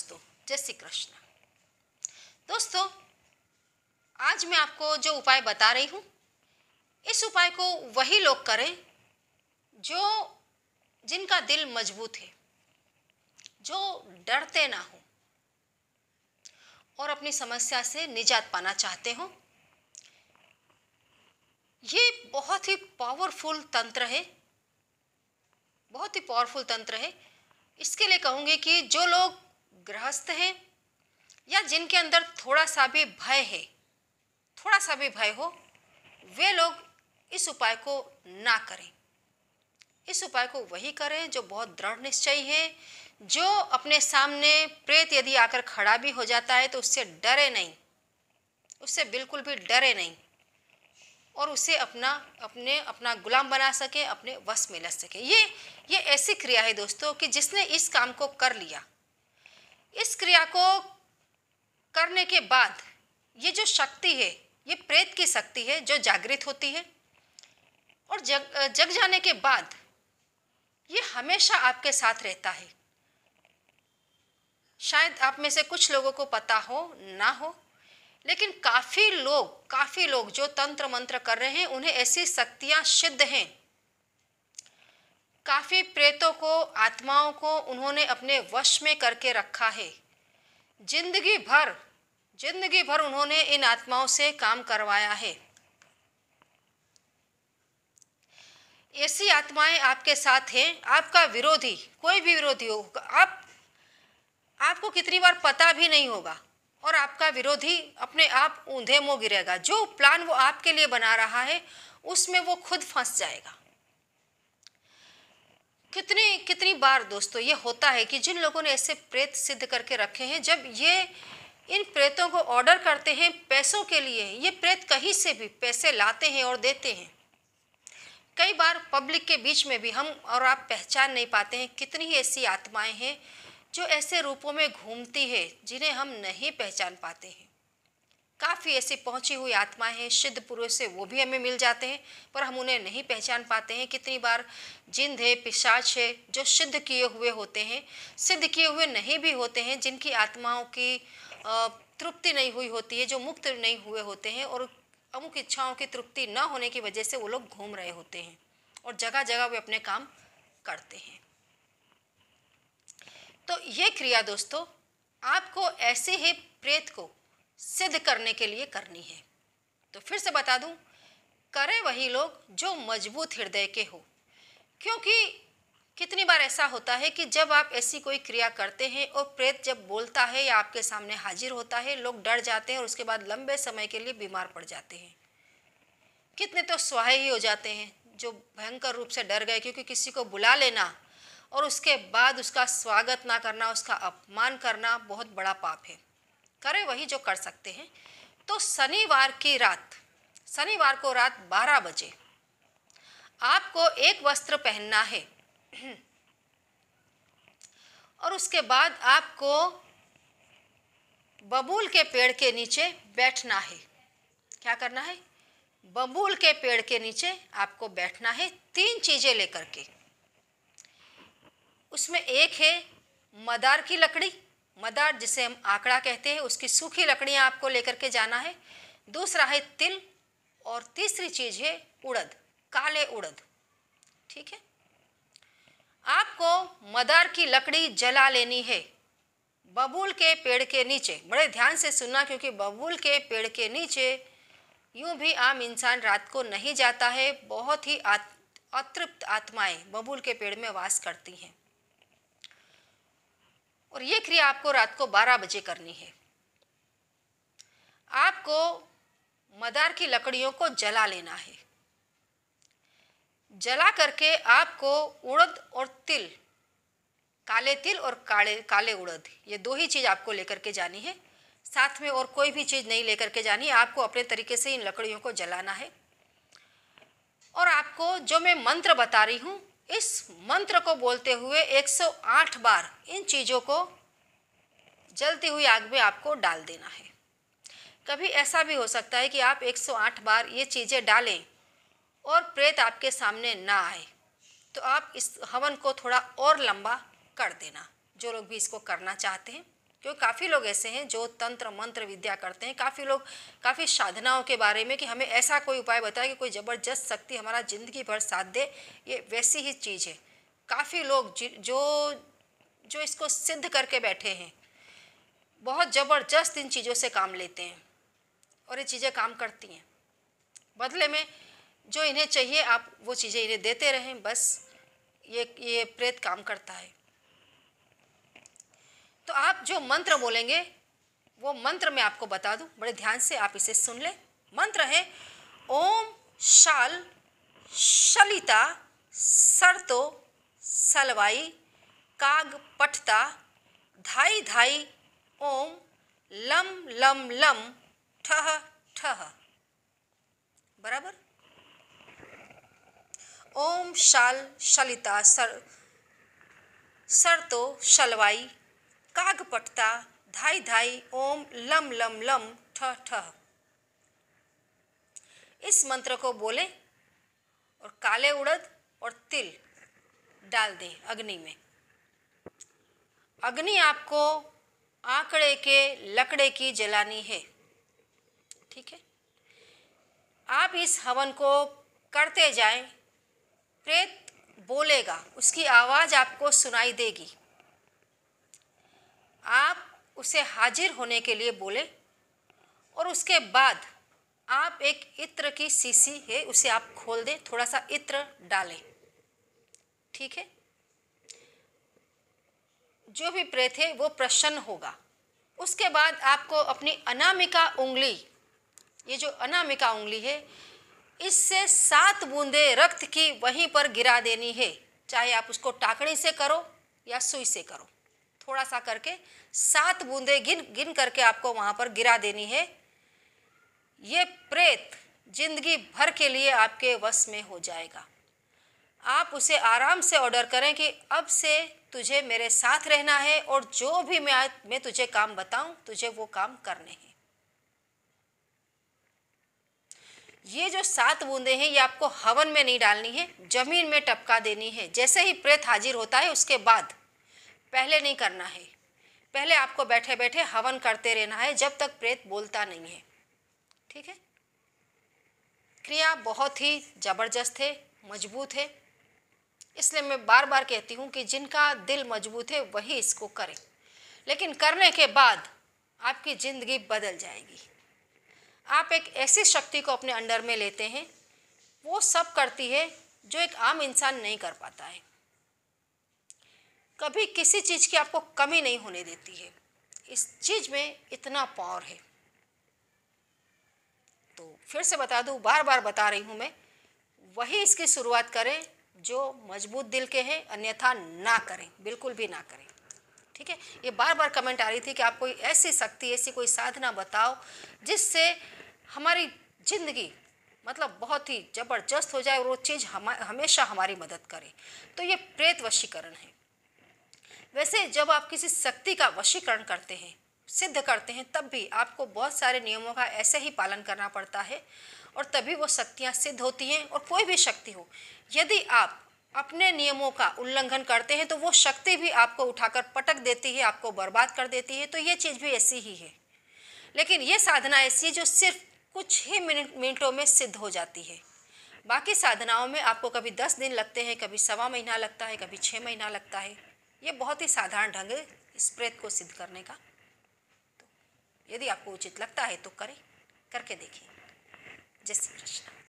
दोस्तों जय श्री कृष्ण दोस्तों आज मैं आपको जो उपाय बता रही हूँ इस उपाय को वही लोग करें जो जिनका दिल मजबूत है जो डरते ना हो और अपनी समस्या से निजात पाना चाहते हो ये बहुत ही पावरफुल तंत्र है बहुत ही पावरफुल तंत्र है इसके लिए कहूँगी कि जो लोग गृहस्थ हैं या जिनके अंदर थोड़ा सा भी भय है थोड़ा सा भी भय हो वे लोग इस उपाय को ना करें इस उपाय को वही करें जो बहुत दृढ़ निश्चयी है जो अपने सामने प्रेत यदि आकर खड़ा भी हो जाता है तो उससे डरे नहीं उससे बिल्कुल भी डरे नहीं और उसे अपना अपने अपना गुलाम बना सके अपने वश में लग सके ये ये ऐसी क्रिया है दोस्तों कि जिसने इस काम को कर लिया इस क्रिया को करने के बाद ये जो शक्ति है ये प्रेत की शक्ति है जो जागृत होती है और जग जग जाने के बाद ये हमेशा आपके साथ रहता है शायद आप में से कुछ लोगों को पता हो ना हो लेकिन काफ़ी लोग काफ़ी लोग जो तंत्र मंत्र कर रहे हैं उन्हें ऐसी शक्तियाँ सिद्ध हैं काफ़ी प्रेतों को आत्माओं को उन्होंने अपने वश में करके रखा है जिंदगी भर जिंदगी भर उन्होंने इन आत्माओं से काम करवाया है ऐसी आत्माएं आपके साथ हैं आपका विरोधी कोई भी विरोधी होगा आप आपको कितनी बार पता भी नहीं होगा और आपका विरोधी अपने आप ऊंधे मुँह गिरेगा जो प्लान वो आपके लिए बना रहा है उसमें वो खुद फंस जाएगा कितने कितनी बार दोस्तों ये होता है कि जिन लोगों ने ऐसे प्रेत सिद्ध करके रखे हैं जब ये इन प्रेतों को ऑर्डर करते हैं पैसों के लिए ये प्रेत कहीं से भी पैसे लाते हैं और देते हैं कई बार पब्लिक के बीच में भी हम और आप पहचान नहीं पाते हैं कितनी ही ऐसी आत्माएं हैं जो ऐसे रूपों में घूमती है जिन्हें हम नहीं पहचान पाते हैं काफ़ी ऐसे पहुँची हुई आत्माएं हैं सिद्ध पुरुष से वो भी हमें मिल जाते हैं पर हम उन्हें नहीं पहचान पाते हैं कितनी बार जिंद है पिशाच है जो सिद्ध किए हुए होते हैं सिद्ध किए हुए नहीं भी होते हैं जिनकी आत्माओं की तृप्ति नहीं हुई होती है जो मुक्त नहीं हुए होते हैं और अमुक इच्छाओं की तृप्ति न होने की वजह से वो लोग घूम रहे होते हैं और जगह जगह वे अपने काम करते हैं तो ये क्रिया दोस्तों आपको ऐसे ही प्रेत को सिद्ध करने के लिए करनी है तो फिर से बता दूं करें वही लोग जो मजबूत हृदय के हो क्योंकि कितनी बार ऐसा होता है कि जब आप ऐसी कोई क्रिया करते हैं और प्रेत जब बोलता है या आपके सामने हाजिर होता है लोग डर जाते हैं और उसके बाद लंबे समय के लिए बीमार पड़ जाते हैं कितने तो ही हो जाते हैं जो भयंकर रूप से डर गए क्योंकि किसी को बुला लेना और उसके बाद उसका स्वागत ना करना उसका अपमान करना बहुत बड़ा पाप है करें वही जो कर सकते हैं तो शनिवार की रात शनिवार को रात 12 बजे आपको एक वस्त्र पहनना है और उसके बाद आपको बबूल के पेड़ के नीचे बैठना है क्या करना है बबूल के पेड़ के नीचे आपको बैठना है तीन चीज़ें लेकर के उसमें एक है मदार की लकड़ी मदार जिसे हम आंकड़ा कहते हैं उसकी सूखी लकड़ियाँ आपको लेकर के जाना है दूसरा है तिल और तीसरी चीज़ है उड़द काले उड़द ठीक है आपको मदार की लकड़ी जला लेनी है बबूल के पेड़ के नीचे बड़े ध्यान से सुनना क्योंकि बबूल के पेड़ के नीचे यूं भी आम इंसान रात को नहीं जाता है बहुत ही आत, अतृप्त आत्माएं बबूल के पेड़ में वास करती हैं और ये क्रिया आपको रात को 12 बजे करनी है आपको मदार की लकड़ियों को जला लेना है जला करके आपको उड़द और तिल काले तिल और काले काले उड़द ये दो ही चीज़ आपको लेकर के जानी है साथ में और कोई भी चीज़ नहीं लेकर के जानी है आपको अपने तरीके से इन लकड़ियों को जलाना है और आपको जो मैं मंत्र बता रही हूँ इस मंत्र को बोलते हुए 108 बार इन चीज़ों को जलती हुई आग में आपको डाल देना है कभी ऐसा भी हो सकता है कि आप 108 बार ये चीज़ें डालें और प्रेत आपके सामने ना आए तो आप इस हवन को थोड़ा और लंबा कर देना जो लोग भी इसको करना चाहते हैं क्योंकि काफ़ी लोग ऐसे हैं जो तंत्र मंत्र विद्या करते हैं काफ़ी लोग काफ़ी साधनाओं के बारे में कि हमें ऐसा कोई उपाय बताए कि कोई ज़बरदस्त शक्ति हमारा ज़िंदगी भर साथ दे ये वैसी ही चीज़ है काफ़ी लोग जो जो इसको सिद्ध करके बैठे हैं बहुत ज़बरदस्त इन चीज़ों से काम लेते हैं और ये चीज़ें काम करती हैं बदले में जो इन्हें चाहिए आप वो चीज़ें इन्हें देते रहें बस ये ये प्रेत काम करता है तो आप जो मंत्र बोलेंगे वो मंत्र मैं आपको बता दूं बड़े ध्यान से आप इसे सुन लें मंत्र है ओम शाल शलिता सरतो सलवाई काग पठता धाई धाई ओम लम लम लम ठह ठह बराबर ओम शाल शलिता सर सर तो शलवाई पटता धाई धाई ओम लम लम लम ठ ठ इस मंत्र को बोले और काले उड़द और तिल डाल दें अग्नि में अग्नि आपको आंकड़े के लकड़े की जलानी है ठीक है आप इस हवन को करते जाएं प्रेत बोलेगा उसकी आवाज़ आपको सुनाई देगी उसे हाजिर होने के लिए बोले और उसके बाद आप एक इत्र की सीसी है उसे आप खोल दें थोड़ा सा इत्र डालें ठीक है जो भी प्रेत है वो प्रसन्न होगा उसके बाद आपको अपनी अनामिका उंगली ये जो अनामिका उंगली है इससे सात बूंदे रक्त की वहीं पर गिरा देनी है चाहे आप उसको टाकड़ी से करो या सुई से करो थोड़ा सा करके सात बूंदे गिन गिन करके आपको वहां पर गिरा देनी है ये प्रेत जिंदगी भर के लिए आपके वश में हो जाएगा आप उसे आराम से ऑर्डर करें कि अब से तुझे मेरे साथ रहना है और जो भी मैं मैं तुझे काम बताऊं तुझे वो काम करने हैं ये जो सात बूंदे हैं ये आपको हवन में नहीं डालनी है जमीन में टपका देनी है जैसे ही प्रेत हाजिर होता है उसके बाद पहले नहीं करना है पहले आपको बैठे बैठे हवन करते रहना है जब तक प्रेत बोलता नहीं है ठीक है क्रिया बहुत ही ज़बरदस्त है मजबूत है इसलिए मैं बार बार कहती हूँ कि जिनका दिल मजबूत है वही इसको करें लेकिन करने के बाद आपकी ज़िंदगी बदल जाएगी आप एक ऐसी शक्ति को अपने अंडर में लेते हैं वो सब करती है जो एक आम इंसान नहीं कर पाता है कभी किसी चीज़ की आपको कमी नहीं होने देती है इस चीज़ में इतना पावर है तो फिर से बता दूँ बार बार बता रही हूँ मैं वही इसकी शुरुआत करें जो मजबूत दिल के हैं अन्यथा ना करें बिल्कुल भी ना करें ठीक है ये बार बार कमेंट आ रही थी कि आप कोई ऐसी शक्ति ऐसी कोई साधना बताओ जिससे हमारी ज़िंदगी मतलब बहुत ही ज़बरदस्त हो जाए और वो चीज़ हम हमेशा हमारी मदद करे तो ये प्रेत वशीकरण है वैसे जब आप किसी शक्ति का वशीकरण करते हैं सिद्ध करते हैं तब भी आपको बहुत सारे नियमों का ऐसे ही पालन करना पड़ता है और तभी वो शक्तियाँ सिद्ध होती हैं और कोई भी शक्ति हो यदि आप अपने नियमों का उल्लंघन करते हैं तो वो शक्ति भी आपको उठाकर पटक देती है आपको बर्बाद कर देती है तो ये चीज़ भी ऐसी ही है लेकिन ये साधना ऐसी है जो सिर्फ कुछ ही मिनट मिनटों में सिद्ध हो जाती है बाकी साधनाओं में आपको कभी दस दिन लगते हैं कभी सवा महीना लगता है कभी छः महीना लगता है ये बहुत ही साधारण ढंग है इस प्रेत को सिद्ध करने का तो यदि आपको उचित लगता है तो करें करके देखिए जय श्री कृष्ण